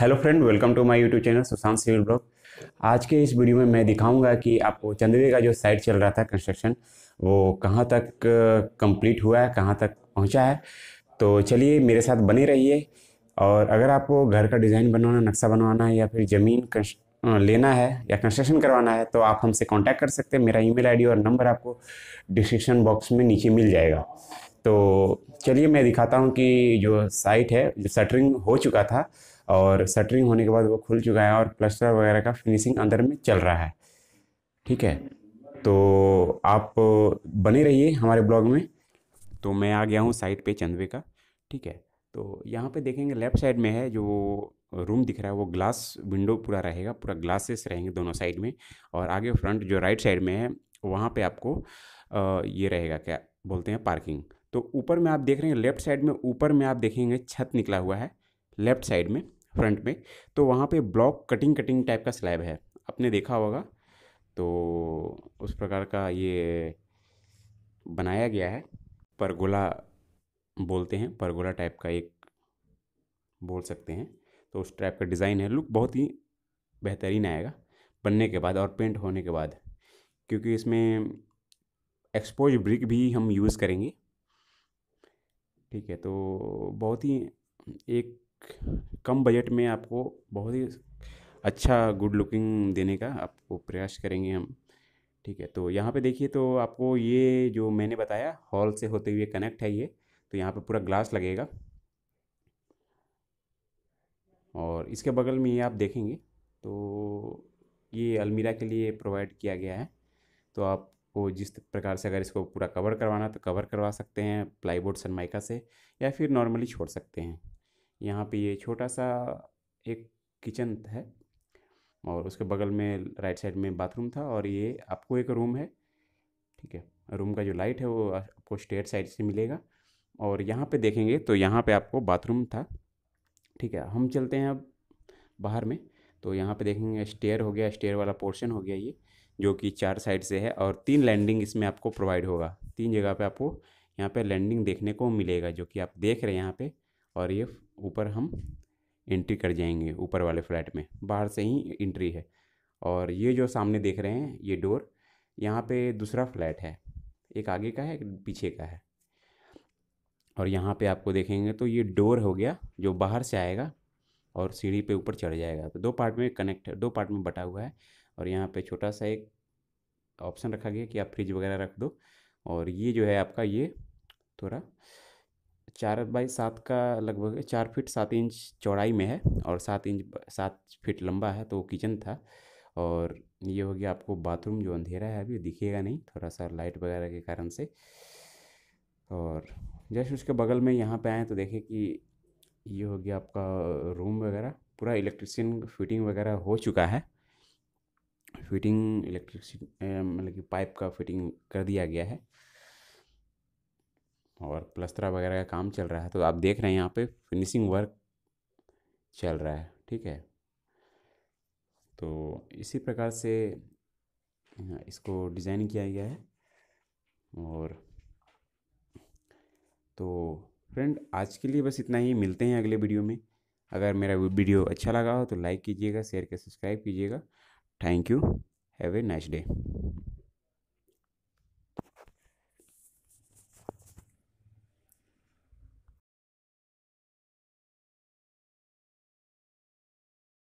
hello friend welcome to my YouTube channel Sushant civil blog आज के इस वीडियो में मैं दिखाऊंगा कि आपको चंद्रवे का जो साइट चल रहा था कंस्ट्रक्शन वो कहाँ तक कंप्लीट हुआ है कहाँ तक पहुँचा है तो चलिए मेरे साथ बने रहिए और अगर आपको घर का डिज़ाइन बनवाना नक्शा बनवाना है या फिर ज़मीन लेना है या कंस्ट्रक्शन करवाना है तो आप हमसे कॉन्टैक्ट कर सकते हैं मेरा ई मेल और नंबर आपको डिस्क्रिप्शन बॉक्स में नीचे मिल जाएगा तो चलिए मैं दिखाता हूँ कि जो साइट है जो सटरिंग हो चुका था और सटरिंग होने के बाद वो खुल चुका है और प्लस्टर वगैरह का फिनिशिंग अंदर में चल रहा है ठीक है तो आप बने रहिए हमारे ब्लॉग में तो मैं आ गया हूँ साइड पे चंदवे का ठीक है तो यहाँ पे देखेंगे लेफ्ट साइड में है जो रूम दिख रहा है वो ग्लास विंडो पूरा रहेगा पूरा ग्लासेस रहेंगे दोनों साइड में और आगे फ्रंट जो राइट साइड में है वहाँ पे आपको ये रहेगा क्या बोलते हैं पार्किंग तो ऊपर में आप देख रहे हैं लेफ्ट साइड में ऊपर में आप देखेंगे छत निकला हुआ है लेफ्ट साइड में फ्रंट में तो वहाँ पे ब्लॉक कटिंग कटिंग टाइप का स्लैब है आपने देखा होगा तो उस प्रकार का ये बनाया गया है परगोला बोलते हैं परगोला टाइप का एक बोल सकते हैं तो उस टाइप का डिज़ाइन है लुक बहुत ही बेहतरीन आएगा बनने के बाद और पेंट होने के बाद क्योंकि इसमें एक्सपोज ब्रिक भी हम यूज़ करेंगे ठीक है तो बहुत ही एक कम बजट में आपको बहुत ही अच्छा गुड लुकिंग देने का आपको प्रयास करेंगे हम ठीक है तो यहाँ पे देखिए तो आपको ये जो मैंने बताया हॉल से होते हुए कनेक्ट है ये तो यहाँ पे पूरा ग्लास लगेगा और इसके बगल में ये आप देखेंगे तो ये अलमीरा के लिए प्रोवाइड किया गया है तो आपको जिस प्रकार से अगर इसको पूरा कवर करवाना तो कवर करवा सकते हैं प्लाईबोर्ड सनमाइका से या फिर नॉर्मली छोड़ सकते हैं यहाँ पे ये छोटा सा एक किचन है और उसके बगल में राइट साइड में बाथरूम था और ये आपको एक रूम है ठीक है रूम का जो लाइट है वो आपको स्टेयर साइड से मिलेगा और यहाँ पे देखेंगे तो यहाँ पे आपको बाथरूम था ठीक है हम चलते हैं अब बाहर में तो यहाँ पे देखेंगे स्टेयर हो गया स्टेयर वाला पोर्शन हो गया ये जो कि चार साइड से है और तीन लैंडिंग इसमें आपको प्रोवाइड होगा तीन जगह पे आपको यहाँ पे लैंडिंग देखने को मिलेगा जो कि आप देख रहे हैं यहाँ पे और ये ऊपर हम एंट्री कर जाएंगे ऊपर वाले फ्लैट में बाहर से ही एंट्री है और ये जो सामने देख रहे हैं ये डोर यहाँ पे दूसरा फ्लैट है एक आगे का है एक पीछे का है और यहाँ पे आपको देखेंगे तो ये डोर हो गया जो बाहर से आएगा और सीढ़ी पे ऊपर चढ़ जाएगा तो दो पार्ट में कनेक्ट दो पार्ट में बटा हुआ है और यहाँ पे छोटा सा एक ऑप्शन रखा गया कि आप फ्रिज वगैरह रख दो और ये जो है आपका ये थोड़ा चार बाई सात का लगभग चार फीट सात इंच चौड़ाई में है और सात इंच सात फीट लंबा है तो वो किचन था और ये हो गया आपको बाथरूम जो अंधेरा है अभी दिखेगा नहीं थोड़ा सा लाइट वगैरह के कारण से और जैसे उसके बगल में यहाँ पे आए तो देखें कि ये हो गया आपका रूम वगैरह पूरा इलेक्ट्रिशियन फिटिंग वगैरह हो चुका है फिटिंग इलेक्ट्रिक मतलब कि पाइप का फिटिंग कर दिया गया है और प्लस्तरा वगैरह का काम चल रहा है तो आप देख रहे हैं यहाँ पे फिनिशिंग वर्क चल रहा है ठीक है तो इसी प्रकार से इसको डिज़ाइन किया गया है और तो फ्रेंड आज के लिए बस इतना ही मिलते हैं अगले वीडियो में अगर मेरा वीडियो अच्छा लगा हो तो लाइक कीजिएगा शेयर के सब्सक्राइब कीजिएगा thank you have a nice day